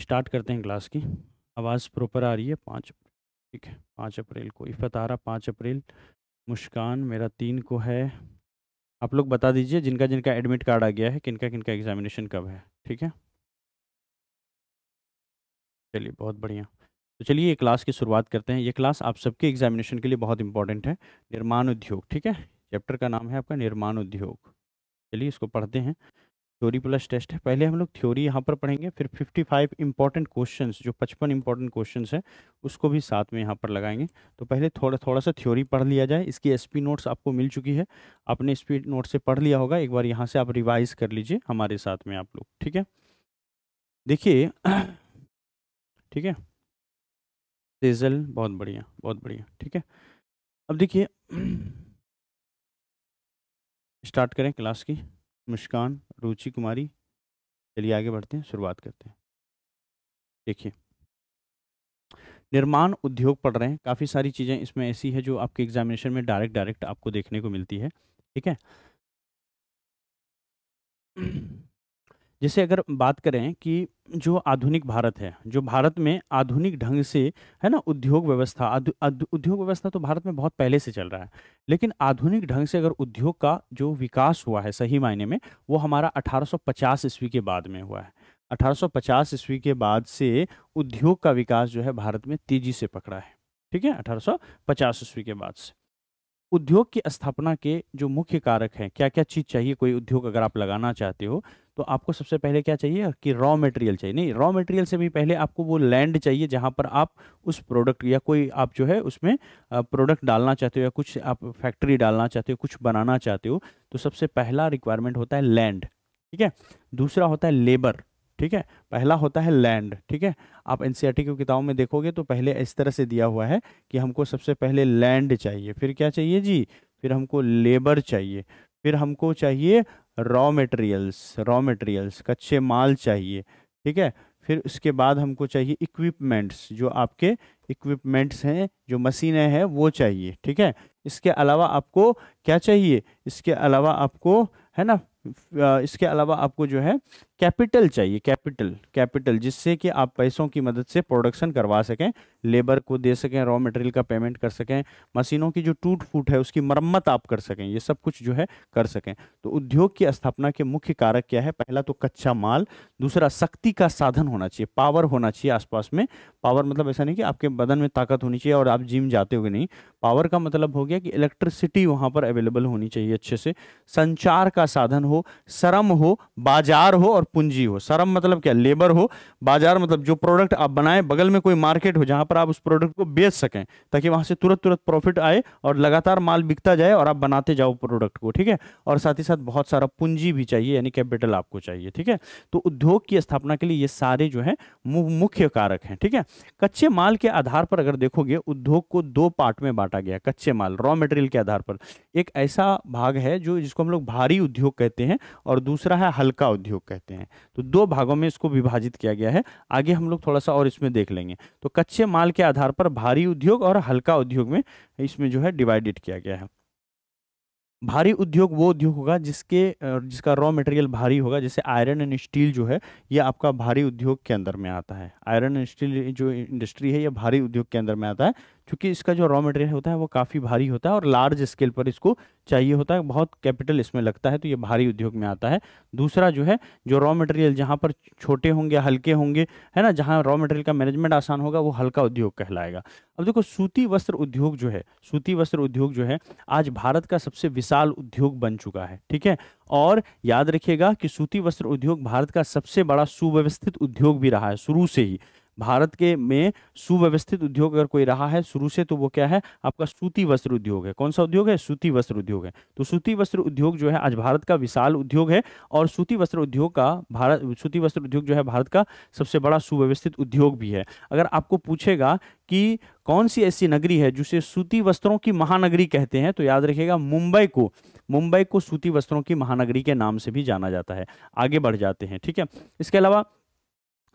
start करते हैं class की आवाज़ प्रॉपर आ रही है पाँच ठीक है पाँच अप्रैल को इफतारा पाँच अप्रैल मुस्कान मेरा तीन को है आप लोग बता दीजिए जिनका जिनका एडमिट कार्ड आ गया है किनका किनका एग्जामिनेशन कब है ठीक है चलिए बहुत बढ़िया तो चलिए ये क्लास की शुरुआत करते हैं ये क्लास आप सबके एग्जामिनेशन के लिए बहुत इंपॉर्टेंट है निर्माण उद्योग ठीक है चैप्टर का नाम है आपका निर्माण उद्योग चलिए इसको पढ़ते हैं थ्योरी प्लस टेस्ट है पहले हम लोग थ्योरी यहाँ पर पढ़ेंगे फिर 55 इंपॉर्टेंट क्वेश्चन जो 55 इंपॉर्टेंट क्वेश्चन है उसको भी साथ में यहाँ पर लगाएंगे तो पहले थोड़ा थोड़ा सा थ्योरी पढ़ लिया जाए इसकी एसपी नोट्स आपको मिल चुकी है आपने एसपी नोट से पढ़ लिया होगा एक बार यहाँ से आप रिवाइज कर लीजिए हमारे साथ में आप लोग ठीक है देखिए ठीक है सेजल बहुत बढ़िया बहुत बढ़िया ठीक है अब देखिए स्टार्ट करें क्लास की मुस्कान रुचि कुमारी चलिए आगे बढ़ते हैं शुरुआत करते हैं देखिए निर्माण उद्योग पढ़ रहे हैं काफ़ी सारी चीज़ें इसमें ऐसी है जो आपके एग्जामिनेशन में डायरेक्ट डायरेक्ट आपको देखने को मिलती है ठीक है जैसे अगर बात करें कि जो आधुनिक भारत है जो भारत में आधुनिक ढंग से है ना उद्योग व्यवस्था उद्योग व्यवस्था तो भारत में बहुत पहले से चल रहा है लेकिन आधुनिक ढंग से अगर उद्योग का जो विकास हुआ है सही मायने में वो हमारा 1850 ईस्वी के बाद में हुआ है 1850 ईस्वी के बाद से उद्योग का विकास जो है भारत में तेजी से पकड़ा है ठीक है अठारह ईस्वी के बाद से उद्योग की स्थापना के जो मुख्य कारक हैं क्या क्या चीज़ चाहिए कोई उद्योग अगर आप लगाना चाहते हो तो आपको सबसे पहले क्या चाहिए कि रॉ मटेरियल चाहिए नहीं रॉ मटेरियल से भी पहले आपको वो लैंड चाहिए जहाँ पर आप उस प्रोडक्ट या कोई आप जो है उसमें प्रोडक्ट डालना चाहते हो या कुछ आप फैक्ट्री डालना चाहते हो कुछ बनाना चाहते हो तो सबसे पहला रिक्वायरमेंट होता है लैंड ठीक है दूसरा होता है लेबर ठीक है पहला होता है लैंड ठीक है आप एन सी e की किताबों में देखोगे तो पहले इस तरह से दिया हुआ है कि हमको सबसे पहले लैंड चाहिए फिर क्या चाहिए जी फिर हमको लेबर चाहिए फिर हमको चाहिए रॉ मटेरियल्स रॉ मटेरियल्स कच्चे माल चाहिए ठीक है फिर उसके बाद हमको चाहिए इक्विपमेंट्स जो आपके इक्विपमेंट्स हैं जो मशीनें हैं वो चाहिए ठीक है इसके अलावा आपको क्या चाहिए इसके अलावा आपको है ना इसके अलावा आपको जो है कैपिटल चाहिए कैपिटल कैपिटल जिससे कि आप पैसों की मदद से प्रोडक्शन करवा सकें लेबर को दे सकें रॉ मटेरियल का पेमेंट कर सकें मशीनों की जो टूट फूट है उसकी मरम्मत आप कर सकें ये सब कुछ जो है कर सकें तो उद्योग की स्थापना के मुख्य कारक क्या है पहला तो कच्चा माल दूसरा शक्ति का साधन होना चाहिए पावर होना चाहिए आसपास में पावर मतलब ऐसा नहीं कि आपके बदन में ताकत होनी चाहिए और आप जिम जाते हो नहीं पावर का मतलब हो गया कि इलेक्ट्रिसिटी वहाँ पर अवेलेबल होनी चाहिए अच्छे से संचार का साधन हो श्रम हो बाजार हो और पूंजी हो सरम मतलब क्या लेबर हो बाजार मतलब जो प्रोडक्ट आप बनाएं बगल में कोई मार्केट हो जहां पर आप उस प्रोडक्ट को बेच सकें ताकि वहां से तुरंत तुरंत प्रॉफिट आए और लगातार माल बिकता जाए और आप बनाते जाओ प्रोडक्ट को ठीक है और साथ ही साथ बहुत सारा पूंजी भी चाहिए यानी कैपिटल आपको चाहिए ठीक है तो उद्योग की स्थापना के लिए ये सारे जो है मुख्य कारक हैं ठीक है कच्चे माल के आधार पर अगर देखोगे उद्योग को दो पार्ट में बांटा गया कच्चे माल रॉ मटेरियल के आधार पर एक ऐसा भाग है जो जिसको हम लोग भारी उद्योग कहते हैं और दूसरा है हल्का उद्योग कहते हैं हैं तो दो भागों में इसको विभाजित किया गया है आगे हम लोग थोड़ा सा और इसमें देख लेंगे तो कच्चे माल के आधार पर भारी उद्योग और हल्का उद्योग में इसमें जो है डिवाइडेड किया गया है भारी उद्योग वो उद्योग होगा जिसके जिसका रॉ मटेरियल भारी होगा जैसे आयरन एंड स्टील जो है ये आपका भारी उद्योग के अंदर में आता है आयरन एंड स्टील जो इंडस्ट्री है ये भारी उद्योग के अंदर में आता है क्योंकि इसका जो रॉ मटेरियल होता है वो काफ़ी भारी होता है और लार्ज स्केल पर इसको चाहिए होता है बहुत कैपिटल इसमें लगता है तो ये भारी उद्योग में आता है दूसरा जो है जो रॉ मटेरियल जहाँ पर छोटे होंगे हल्के होंगे है ना जहाँ रॉ मटेरियल का मैनेजमेंट आसान होगा वो हल्का उद्योग कहलाएगा अब देखो सूती वस्त्र उद्योग जो है सूती वस्त्र उद्योग जो है आज भारत का सबसे विशाल उद्योग बन चुका है ठीक है और याद रखिएगा कि सूती वस्त्र उद्योग भारत का सबसे बड़ा सुव्यवस्थित उद्योग भी रहा है शुरू से ही भारत के में सुव्यवस्थित उद्योग अगर कोई रहा है शुरू से तो वो क्या है आपका सूती वस्त्र उद्योग है कौन सा उद्योग है सूती वस्त्र उद्योग है तो सूती वस्त्र उद्योग जो है आज भारत का विशाल उद्योग है और सूती वस्त्र उद्योग का भारत सूती वस्त्र उद्योग जो है भारत का सबसे बड़ा सुव्यवस्थित उद्योग भी है अगर आपको पूछेगा कि कौन सी ऐसी नगरी है जिसे सूती वस्त्रों की महानगरी कहते हैं तो याद रखिएगा मुंबई को मुंबई को सूती वस्त्रों की महानगरी के नाम से भी जाना जाता है आगे बढ़ जाते हैं ठीक है इसके अलावा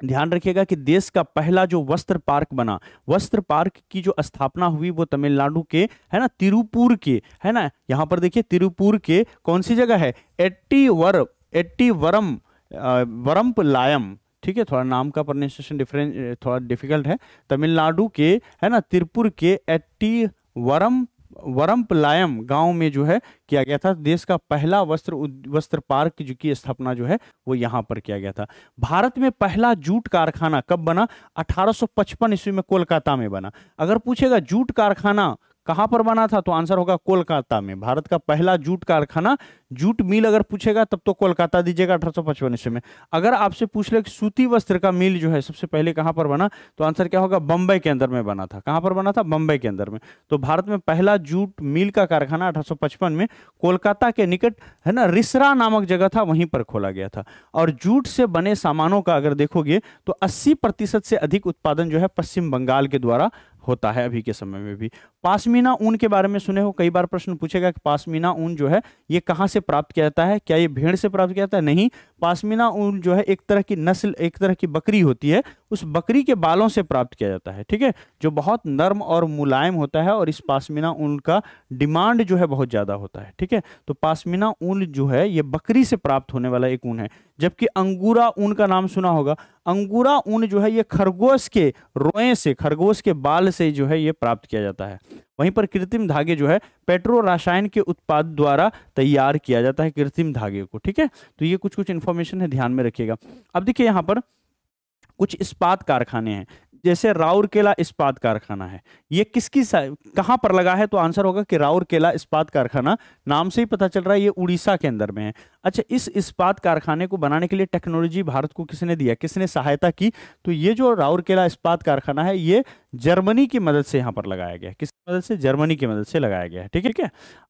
ध्यान रखिएगा कि देश का पहला जो वस्त्र पार्क बना वस्त्र पार्क की जो स्थापना हुई वो तमिलनाडु के है ना तिरुपुर के है ना यहाँ पर देखिए तिरुपुर के कौन सी जगह है एट्टी वर एट्टी वरम वरम्प लायम ठीक है थोड़ा नाम का प्रोनाउंसिएशन डिफरेंट थोड़ा डिफिकल्ट है तमिलनाडु के है ना तिरुपुर के एट्टी वरम वरम्पलायम गांव में जो है किया गया था देश का पहला वस्त्र वस्त्र पार्क जो की स्थापना जो है वो यहां पर किया गया था भारत में पहला जूट कारखाना कब बना 1855 ईस्वी में कोलकाता में बना अगर पूछेगा जूट कारखाना कहां पर बना था तो आंसर होगा कोलकाता में भारत का पहला जूट कारखाना जूट मिल अगर पूछेगा तब तो कोलकाता दीजिएगा अठारह सौ में अगर आपसे पूछ ले सूती वस्त्र का मिल जो है सबसे पहले कहां पर बना तो आंसर क्या होगा बंबई के अंदर में बना था कहां पर बना था बंबई के अंदर में तो भारत में पहला जूट मिल का कारखाना अठारह में कोलकाता के निकट है ना रिसरा नामक जगह था वहीं पर खोला गया था और जूट से बने सामानों का अगर देखोगे तो अस्सी से अधिक उत्पादन जो है पश्चिम बंगाल के द्वारा होता है अभी के समय में भी पासमीना ऊन के बारे में सुने हो कई बार प्रश्न पूछेगा कि पासमीना ऊन जो है ये कहाँ से प्राप्त किया जाता है क्या ये भेड़ से प्राप्त किया जाता है नहीं पासमीना ऊन जो है एक तरह की नस्ल एक तरह की बकरी होती है उस बकरी के बालों से प्राप्त किया जाता है ठीक है जो बहुत नर्म और मुलायम होता है और इस पासमीना ऊन का डिमांड जो है बहुत ज़्यादा होता है ठीक है तो पासमीना ऊन जो है ये बकरी से प्राप्त होने वाला एक ऊन है जबकि अंगूरा ऊन का नाम सुना होगा अंगूरा ऊन जो है ये खरगोश के रोए से खरगोश के बाल से जो है ये प्राप्त किया जाता है वहीं पर कृत्रिम धागे जो है पेट्रो रसायन के उत्पाद द्वारा तैयार किया जाता है कृत्रिम धागे को ठीक है तो ये कुछ कुछ इन्फॉर्मेशन है ध्यान में रखिएगा अब देखिए यहाँ पर कुछ इस्पात कारखाने हैं जैसे राउरकेला इस्पात कारखाना है ये किसकी कहाँ पर लगा है तो आंसर होगा कि राउरकेला इस्पात कारखाना नाम से ही पता चल रहा है ये उड़ीसा के अंदर में है अच्छा इस इस्पात कारखाने को बनाने के लिए टेक्नोलॉजी भारत को किसने दिया किसने सहायता की तो ये जो राउरकेला इस्पात कारखाना है ये जर्मनी की मदद से यहाँ पर लगाया गया किसकी मदद से जर्मनी की मदद से लगाया गया है ठीक है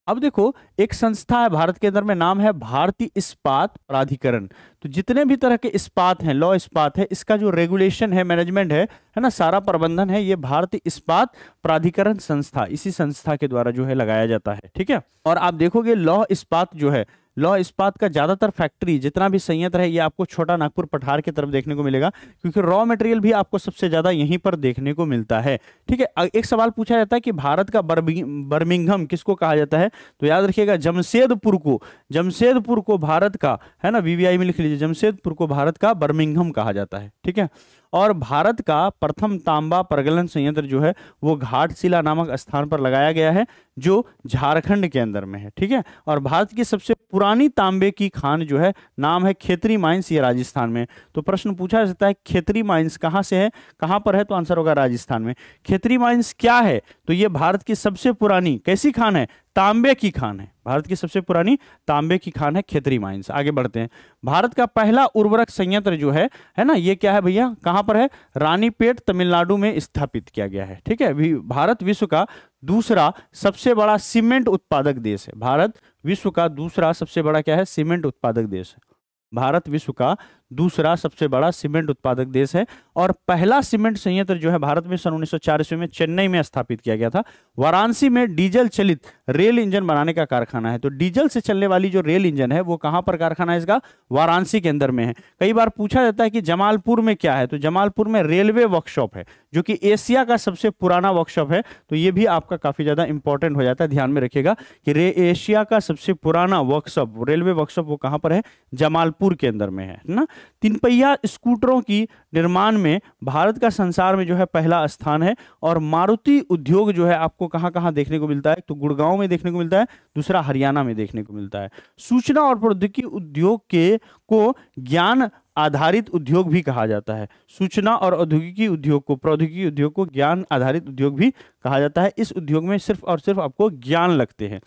अब देखो एक संस्था है भारत के अंदर में नाम है भारतीय इस्पात प्राधिकरण तो जितने भी तरह के इस्पात हैं लॉ इस्पात है इसका जो रेगुलेशन है मैनेजमेंट है है ना सारा प्रबंधन है ये भारतीय इस्पात प्राधिकरण संस्था इसी संस्था के द्वारा जो है लगाया जाता है ठीक है और आप देखोगे लॉ इस्पात जो है लॉ इस्पात का ज़्यादातर फैक्ट्री जितना भी संयंत्र है ये आपको छोटा नागपुर पठार की तरफ देखने को मिलेगा क्योंकि रॉ मटेरियल भी आपको सबसे ज़्यादा यहीं पर देखने को मिलता है ठीक है एक सवाल पूछा जाता है कि भारत का बर्मिंगम किसको कहा जाता है तो याद रखिएगा जमशेदपुर को जमशेदपुर को भारत का है ना वीवीआई में लिख लीजिए जमशेदपुर को भारत का बर्मिंगम कहा जाता है ठीक है और भारत का प्रथम तांबा प्रगलन संयंत्र जो है वो घाटशिला नामक स्थान पर लगाया गया है जो झारखंड के अंदर में है ठीक है और भारत की सबसे पुरानी तांबे की खान जो है नाम है खेतरी माइंस ये राजस्थान में तो प्रश्न पूछा जाता है खेतरी माइंस कहाँ से है कहाँ पर है तो आंसर होगा राजस्थान में खेतरी माइंस क्या है तो ये भारत की सबसे पुरानी कैसी खान है तांबे की खान है भारत की सबसे पुरानी तांबे की खान है खेतरी माइंस आगे बढ़ते हैं भारत का पहला उर्वरक संयंत्र जो है है ना ये क्या है भैया कहां पर है रानीपेट तमिलनाडु में स्थापित किया गया है ठीक है भारत विश्व का दूसरा सबसे बड़ा सीमेंट उत्पादक देश है भारत विश्व का दूसरा सबसे बड़ा क्या है सीमेंट उत्पादक देश है भारत विश्व का दूसरा सबसे बड़ा सीमेंट उत्पादक देश है और पहला सीमेंट संयंत्र जो है भारत में सन उन्नीस सौ में चेन्नई में स्थापित किया गया था वाराणसी में डीजल चलित रेल इंजन बनाने का कारखाना है तो डीजल से चलने वाली जो रेल इंजन है वो कहाँ पर कारखाना है इसका वाराणसी के अंदर में है कई बार पूछा जाता है कि जमालपुर में क्या है तो जमालपुर में रेलवे वर्कशॉप है जो कि एशिया का सबसे पुराना वर्कशॉप है तो ये भी आपका काफी ज्यादा इंपॉर्टेंट हो जाता है ध्यान में रखिएगा कि रे एशिया का सबसे पुराना वर्कशॉप रेलवे वर्कशॉप वो कहाँ पर है जमालपुर के अंदर में है ना तीन पहिया स्कूटरों की निर्माण में भारत का संसार में जो है पहला स्थान है और मारुति उद्योग जो है आपको कहाँ कहाँ देखने को मिलता है तो गुड़गांव में देखने को मिलता है दूसरा हरियाणा में देखने को मिलता है सूचना और प्रौद्योगिकी उद्योग के को ज्ञान आधारित उद्योग भी कहा जाता है सूचना और औद्योगिकी उद्योग को प्रौद्योगिकी उद्योग को ज्ञान आधारित उद्योग भी कहा जाता है इस उद्योग में सिर्फ और सिर्फ आपको ज्ञान लगते हैं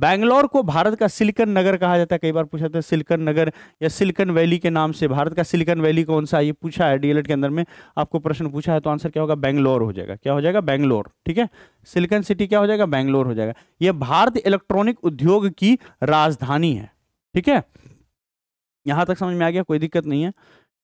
बैंगलोर को भारत का सिलिकन नगर कहा जाता है कई बार पूछा था सिलिकन नगर या सिलिकन वैली के नाम से भारत का सिलिकन वैली कौन सा ये पूछा है डीएलएड के अंदर में आपको प्रश्न पूछा है तो आंसर क्या होगा बैंगलोर हो जाएगा क्या हो जाएगा बैंगलोर ठीक है सिलिकन सिटी क्या हो जाएगा बैंगलोर हो जाएगा यह भारत इलेक्ट्रॉनिक उद्योग की राजधानी है ठीक है यहां तक समझ में आ गया कोई दिक्कत नहीं है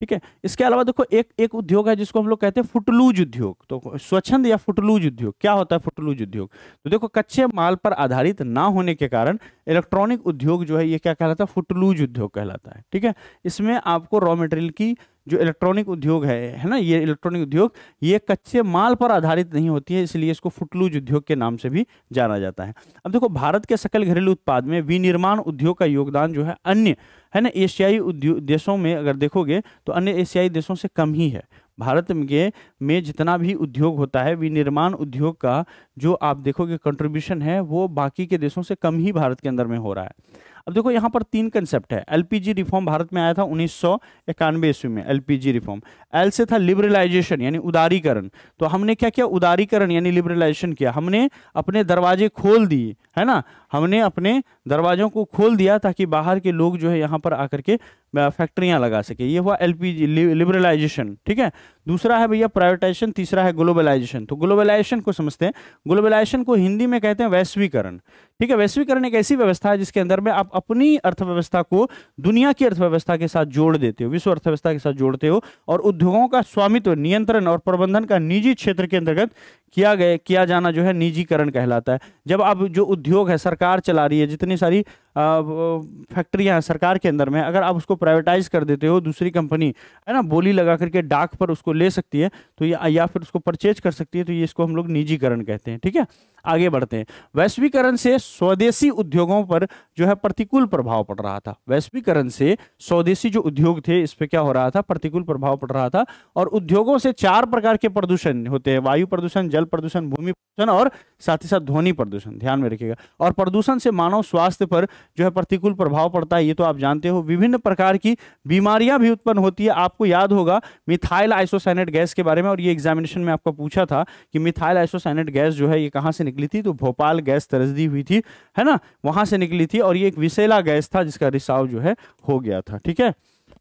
ठीक है इसके अलावा देखो एक एक उद्योग है जिसको हम लोग कहते हैं फुटलूज उद्योग तो स्वच्छंद या फुटलूज उद्योग क्या होता है फुटलूज उद्योग तो देखो कच्चे माल पर आधारित ना होने के कारण इलेक्ट्रॉनिक उद्योग जो है ये क्या कहलाता है फुटलूज उद्योग कहलाता है ठीक है इसमें आपको रॉ मटेरियल की जो इलेक्ट्रॉनिक उद्योग है है ना ये इलेक्ट्रॉनिक उद्योग ये कच्चे माल पर आधारित नहीं होती है इसलिए इसको फुटलूज उद्योग के नाम से भी जाना जाता है अब देखो भारत के सकल घरेलू उत्पाद में विनिर्माण उद्योग का योगदान जो है अन्य है ना एशियाई उद्योग देशों में अगर देखोगे तो अन्य एशियाई देशों से कम ही है भारत के में जितना भी उद्योग होता है विनिर्माण उद्योग का जो आप देखोगे कंट्रीब्यूशन है वो बाकी के देशों से कम ही भारत के अंदर में हो रहा है अब देखो यहाँ पर तीन कंसेप्ट है एलपीजी रिफॉर्म भारत में आया था उन्नीस सौ इक्यानवे ईस्वी में एलपीजी रिफॉर्म एल से था लिबरलाइजेशन यानी उदारीकरण तो हमने क्या किया उदारीकरण यानी लिबरलाइजेशन किया हमने अपने दरवाजे खोल दिए है ना हमने अपने दरवाज़ों को खोल दिया ताकि बाहर के लोग जो है यहाँ पर आकर के फैक्ट्रियाँ लगा सके ये हुआ एलपीजी लिबरलाइजेशन ठीक है दूसरा है भैया प्राइवेटाइजेशन तीसरा है ग्लोबलाइजेशन तो ग्लोबलाइजेशन को समझते हैं ग्लोबलाइजेशन को हिंदी में कहते हैं वैश्वीकरण ठीक है वैश्वीकरण एक ऐसी व्यवस्था है जिसके अंदर में आप अपनी अर्थव्यवस्था को दुनिया की अर्थव्यवस्था के साथ जोड़ देते हो विश्व अर्थव्यवस्था के साथ जोड़ते हो और उद्योगों का स्वामित्व नियंत्रण और प्रबंधन का निजी क्षेत्र के अंतर्गत किया गया किया जाना जो है निजीकरण कहलाता है जब अब जो उद्योग है सरकार चला रही है जितनी सारी फैक्ट्रियाँ सरकार के अंदर में अगर आप उसको प्राइवेटाइज कर देते हो दूसरी कंपनी है ना बोली लगा करके डाक पर उसको ले सकती है तो या, या फिर उसको परचेज कर सकती है तो ये इसको हम लोग निजीकरण कहते हैं ठीक है आगे बढ़ते हैं वैश्वीकरण से स्वदेशी उद्योगों पर जो है प्रतिकूल प्रभाव पड़ रहा था वैश्वीकरण से स्वदेशी जो उद्योग थे इस पर क्या हो रहा था प्रतिकूल प्रभाव पड़ रहा था और उद्योगों से चार प्रकार के प्रदूषण होते हैं वायु प्रदूषण जल प्रदूषण भूमि प्रदूषण और साथ ही साथ ध्वनि प्रदूषण ध्यान में रखिएगा और प्रदूषण से मानव स्वास्थ्य पर जो है प्रतिकूल प्रभाव पड़ता है ये तो आप जानते हो विभिन्न प्रकार की बीमारियां भी उत्पन्न होती है आपको याद होगा मिथाइल आइसोसैनेट गैस के बारे में और ये एग्जामिनेशन में आपका पूछा था कि मिथाइल आइसोसैनेट गैस जो है ये कहाँ से निकली थी तो भोपाल गैस तरजदी हुई थी है ना वहाँ से निकली थी और ये एक विशेला गैस था जिसका रिसाव जो है हो गया था ठीक है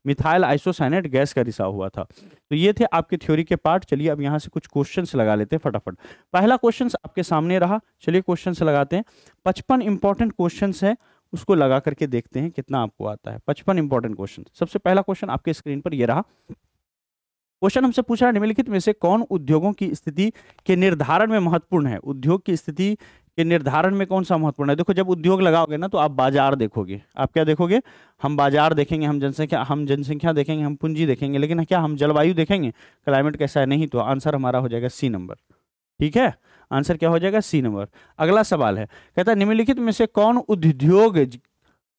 मिथाइल आइसोसाइनेट गैस का रिसाव हुआ था तो ये थे आपके थ्योरी के पार्ट चलिए अब यहाँ से कुछ क्वेश्चन लगा लेते हैं फटाफट पहला क्वेश्चन आपके सामने रहा चलिए क्वेश्चन लगाते हैं पचपन इंपॉर्टेंट क्वेश्चन है उसको लगा करके देखते हैं कितना आपको आता है पचपन इंपॉर्टेंट क्वेश्चन सबसे पहला क्वेश्चन आपके स्क्रीन पर यह रहा क्वेश्चन हमसे पूछा निम्नलिखित में से कौन उद्योगों की स्थिति के निर्धारण में महत्वपूर्ण है उद्योग की स्थिति कि निर्धारण में कौन सा महत्वपूर्ण है देखो जब उद्योग लगाओगे ना तो आप बाजार देखोगे आप क्या देखोगे हम बाजार देखेंगे हम जनसंख्या हम जनसंख्या देखेंगे हम पूंजी देखेंगे लेकिन क्या हम जलवायु देखेंगे क्लाइमेट कैसा है नहीं तो आंसर हमारा हो जाएगा सी नंबर ठीक है आंसर क्या हो जाएगा सी नंबर अगला सवाल है कहता है निम्नलिखित में से कौन उद्योग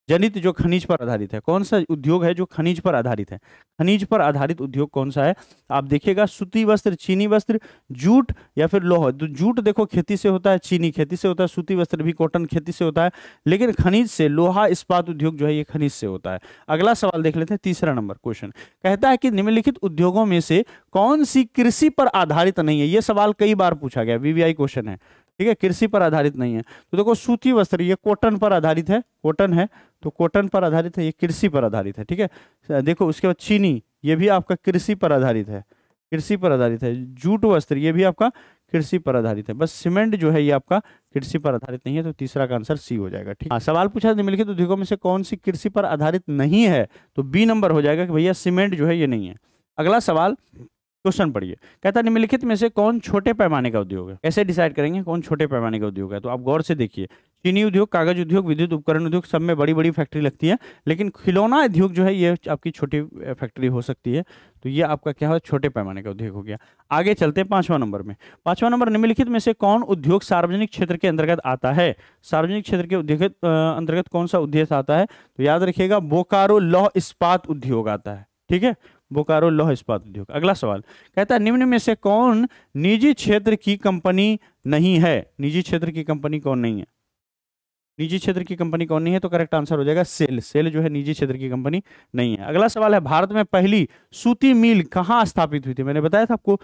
जनित जो खनिज पर आधारित है कौन सा उद्योग है जो खनिज पर आधारित है खनिज पर आधारित उद्योग कौन सा है आप देखिएगा सूती वस्त्र चीनी वस्त्र जूट या फिर लोह तो जूट देखो खेती से होता है चीनी खेती से होता है सूती वस्त्र भी कॉटन खेती से होता है लेकिन खनिज से लोहा इस्पात उद्योग जो है ये खनिज से होता है अगला सवाल देख लेते हैं तीसरा नंबर क्वेश्चन कहता है कि निम्नलिखित उद्योगों में से कौन सी कृषि पर आधारित नहीं है ये सवाल कई बार पूछा गया वीवीआई क्वेश्चन है ठीक है कृषि पर आधारित नहीं है तो देखो सूती वस्त्र ये कॉटन पर आधारित है कॉटन है तो कॉटन पर आधारित है ये कृषि पर आधारित है ठीक है देखो उसके बाद चीनी ये भी आपका कृषि पर आधारित है कृषि पर आधारित है जूट वस्त्र ये भी आपका कृषि पर आधारित है बस सीमेंट जो है ये आपका कृषि पर आधारित नहीं है तो तीसरा का आंसर सी हो जाएगा ठीक है हाँ, सवाल पूछा निम्नलिखित तो उद्योगों में से कौन सी कृषि पर आधारित नहीं है तो बी नंबर हो जाएगा कि भैया सीमेंट जो है ये नहीं है अगला सवाल क्वेश्चन पढ़िए कहता निम्नलिखित में से कौन छोटे पैमाने का उद्योग है कैसे डिसाइड करेंगे कौन छोटे पैमाने का उद्योग है तो आप गौर से देखिए चीनी उद्योग कागज उद्योग विद्युत उपकरण उद्योग सब में बड़ी बड़ी फैक्ट्री लगती है लेकिन खिलौना उद्योग जो है ये आपकी छोटी फैक्ट्री हो सकती है तो ये आपका क्या हो छोटे पैमाने का उद्योग हो गया आगे चलते हैं पांचवा नंबर में पांचवा नंबर निम्नलिखित में से कौन उद्योग सार्वजनिक क्षेत्र के अंतर्गत आता है सार्वजनिक क्षेत्र के उद्योग अंतर्गत कौन सा उद्योग आता है तो याद रखिएगा बोकारो लौह इस्पात उद्योग आता है ठीक है बोकारो लौह इस्पात उद्योग अगला सवाल कहता है निम्न में से कौन निजी क्षेत्र की कंपनी नहीं है निजी क्षेत्र की कंपनी कौन नहीं है निजी क्षेत्र की कंपनी कौन नहीं है तो करेक्ट आंसर हो जाएगा सेल सेल जो है निजी क्षेत्र की कंपनी नहीं है अगला सवाल है भारत में पहली सूती मिल कहाँ स्थापित हुई थी मैंने बताया था आपको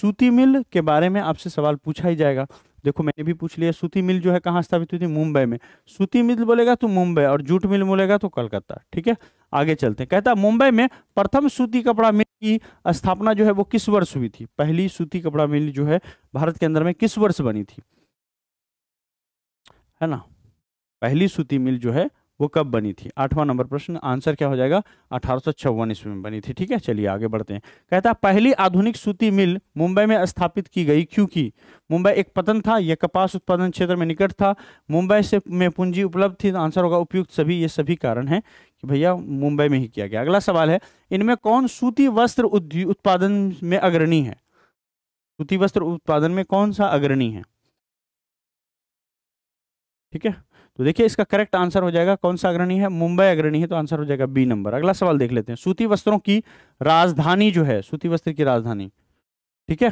सूती मिल के बारे में आपसे सवाल पूछा ही जाएगा देखो मैंने भी पूछ लिया सूती मिल जो है कहाँ स्थापित हुई थी मुंबई में सूती मिल बोलेगा तो मुंबई और जूट मिल बोलेगा तो कलकत्ता ठीक है आगे चलते हैं कहता मुंबई में प्रथम सूती कपड़ा मिल की स्थापना जो है वो किस वर्ष हुई थी पहली सूती कपड़ा मिल जो है भारत के अंदर में किस वर्ष बनी थी है ना पहली सूती मिल जो है वो कब बनी थी आठवां नंबर प्रश्न आंसर क्या हो जाएगा अठारह ईस्वी में बनी थी ठीक है चलिए आगे बढ़ते हैं कहता पहली आधुनिक सूती मिल मुंबई में स्थापित की गई क्योंकि मुंबई एक पतन था यह कपास उत्पादन क्षेत्र में निकट था मुंबई से में पूंजी उपलब्ध थी आंसर होगा उपयुक्त सभी ये सभी कारण है कि भैया मुंबई में ही किया गया अगला सवाल है इनमें कौन सूती वस्त्र उत्पादन में अग्रणी है सूती वस्त्र उत्पादन में कौन सा अग्रणी है ठीक है तो देखिए इसका करेक्ट आंसर हो जाएगा कौन सा अग्रणी है मुंबई अग्रणी है तो आंसर हो जाएगा बी नंबर अगला सवाल देख लेते हैं सूती वस्त्रों की राजधानी जो है सूती वस्त्र की राजधानी ठीक है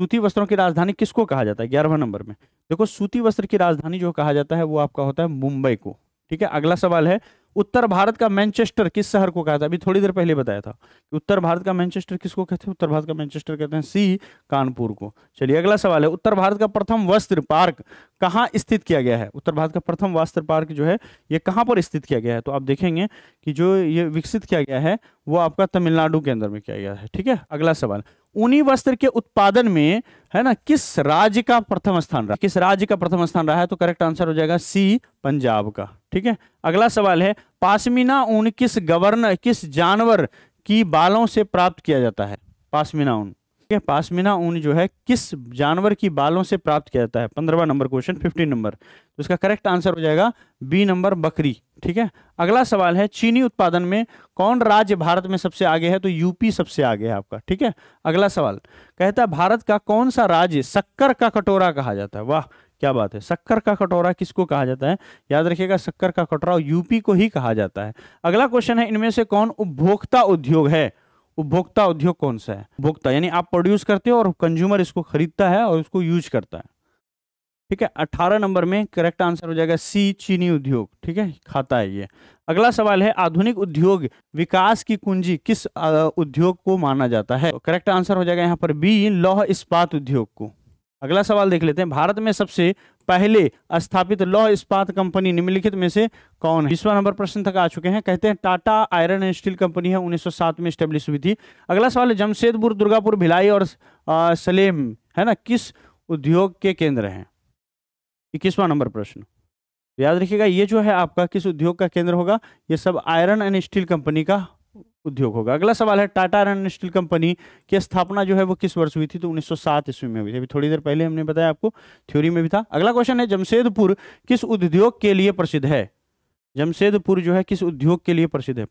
सूती वस्त्रों की राजधानी किसको कहा जाता है ग्यारहवा नंबर में देखो सूती वस्त्र की राजधानी जो कहा जाता है वो आपका होता है मुंबई को ठीक है अगला सवाल है उत्तर भारत का मैनचेस्टर किस शहर को कहा था अभी थोड़ी देर पहले बताया था उत्तर भारत का मैनचेस्टर किसको कहते हैं उत्तर भारत का मैनचेस्टर कहते हैं सी कानपुर को चलिए अगला सवाल है उत्तर भारत का प्रथम वस्त्र पार्क कहाँ स्थित किया गया है उत्तर भारत का प्रथम वस्त्र पार्क जो है ये कहाँ पर स्थित किया गया है तो आप देखेंगे कि जो ये विकसित किया गया है वो आपका तमिलनाडु के अंदर में किया गया है ठीक है अगला सवाल ऊनी वस्त्र के उत्पादन में है ना किस राज्य का प्रथम स्थान रहा किस राज्य का प्रथम स्थान रहा है तो करेक्ट आंसर हो जाएगा सी पंजाब का ठीक है अगला सवाल है पासमीना ऊन किस गवर्नर किस जानवर की बालों से प्राप्त किया जाता है पासमीना ऊन के पासमीना ऊन जो है किस जानवर की बालों से प्राप्त किया जाता है पंद्रहवा नंबर क्वेश्चन फिफ्टीन नंबर तो इसका करेक्ट आंसर हो जाएगा बी नंबर बकरी ठीक है अगला सवाल है चीनी उत्पादन में कौन राज्य भारत में सबसे आगे है तो यूपी सबसे आगे है आपका ठीक है अगला सवाल कहता है भारत का कौन सा राज्य शक्कर का कटोरा कहा जाता है वाह क्या बात है शक्कर का कटोरा किसको कहा जाता है याद रखिएगा शक्कर का कटोरा यूपी को ही कहा जाता है अगला क्वेश्चन है इनमें से कौन उपभोक्ता उद्योग है उपभोक्ता उद्योग कौन सा है उपभोक्ता यानी आप प्रोड्यूस करते हो और कंज्यूमर इसको खरीदता है और उसको यूज करता है ठीक है अठारह नंबर में करेक्ट आंसर हो जाएगा सी चीनी उद्योग ठीक है खाता है ये अगला सवाल है आधुनिक उद्योग विकास की कुंजी किस उद्योग को माना जाता है करेक्ट आंसर हो जाएगा यहाँ पर बी लौह इस्पात उद्योग को अगला सवाल देख लेते हैं भारत में सबसे पहले स्थापित लौह इस्पात कंपनी निम्नलिखित में से कौन है बीसवा नंबर प्रश्न तक आ चुके हैं कहते हैं Tata iron and steel company है 1907 में स्टेब्लिश हुई थी अगला सवाल है जमशेदपुर दुर्गापुर भिलाई और आ, सलेम है ना किस उद्योग के केंद्र हैं इक्कीसवा नंबर प्रश्न याद रखिएगा ये जो है आपका किस उद्योग का केंद्र होगा ये सब आयरन एंड स्टील कंपनी का उद्योग होगा अगला सवाल है टाटा एंड स्टील कंपनी की स्थापना जो है वो किस वर्ष हुई थी तो 1907 ईस्वी में हुई अभी थोड़ी देर पहले हमने बताया आपको थ्योरी में भी था अगला क्वेश्चन है जमशेदपुर किस उद्योग के लिए प्रसिद्ध है जमशेदपुर जो है किस उद्योग के लिए प्रसिद्ध है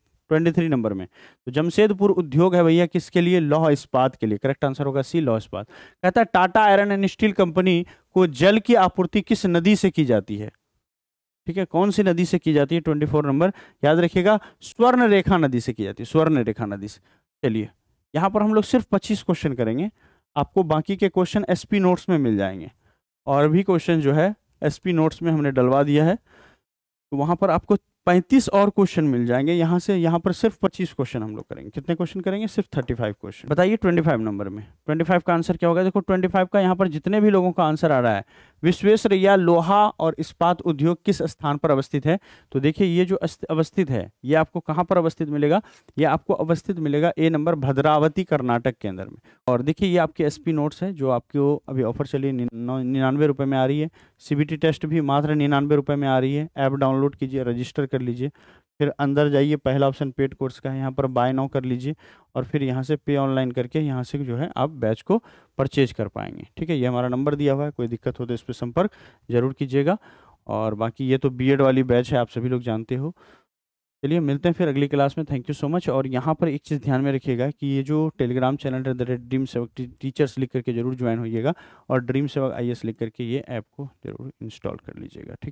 थ्री नंबर में तो जमशेदपुर उद्योग है भैया किसके लिए लौह इस्पात के लिए करेक्ट आंसर होगा सी लौह इस्पात कहता है Tata iron and steel company को जल की आपूर्ति किस नदी से की जाती है ठीक है कौन सी नदी से की जाती है ट्वेंटी फोर नंबर याद रखिएगा स्वर्ण रेखा नदी से की जाती है स्वर्ण रेखा नदी से चलिए यहाँ पर हम लोग सिर्फ पच्चीस क्वेश्चन करेंगे आपको बाकी के क्वेश्चन एसपी नोट्स में मिल जाएंगे और भी क्वेश्चन जो है एसपी नोट्स में हमने डलवा दिया है तो वहाँ पर आपको पैंतीस और क्वेश्चन मिल जाएंगे यहाँ से यहाँ पर सिर्फ पच्चीस क्वेश्चन हम लोग करेंगे कितने क्वेश्चन करेंगे सिर्फ थर्टी फाइव क्वेश्चन बताइए ट्वेंटी फाइव नंबर में ट्वेंटी फाइव का आंसर क्या होगा देखो ट्वेंटी फाइव का यहाँ पर जितने भी लोगों का आंसर आ रहा है विश्वेश्वरैया लोहा और इस्पात उद्योग किस स्थान पर अवस्थित है तो देखिए ये जो अवस्थित है ये आपको कहाँ पर अवस्थित मिलेगा ये आपको अवस्थित मिलेगा ए नंबर भद्रावती कर्नाटक के अंदर में और देखिए ये आपके एसपी नोट्स है जो आपको अभी ऑफर चलिए निन्यानवे रुपये में आ रही है सीबीटी टेस्ट भी मात्र निन्यानवे रुपये में आ रही है ऐप डाउनलोड कीजिए रजिस्टर कर लीजिए फिर अंदर जाइए पहला ऑप्शन पेड कोर्स का है यहाँ पर बाय नाउ कर लीजिए और फिर यहाँ से पे ऑनलाइन करके यहाँ से जो है आप बैच को परचेज कर पाएंगे ठीक है ये हमारा नंबर दिया हुआ है कोई दिक्कत हो तो इस पर संपर्क जरूर कीजिएगा और बाकी ये तो बीएड वाली बैच है आप सभी लोग जानते हो चलिए मिलते हैं फिर अगली क्लास में थैंक यू सो मच और यहाँ पर एक चीज़ ध्यान में रखिएगा कि ये जो टेलीग्राम चैनल है द ड्रीम सेवक टीचर्स लिख करके जरूर ज्वाइन होइएगा और ड्रीम सेवक आई लिख करके ये ऐप को जरूर इंस्टॉल कर लीजिएगा ठीक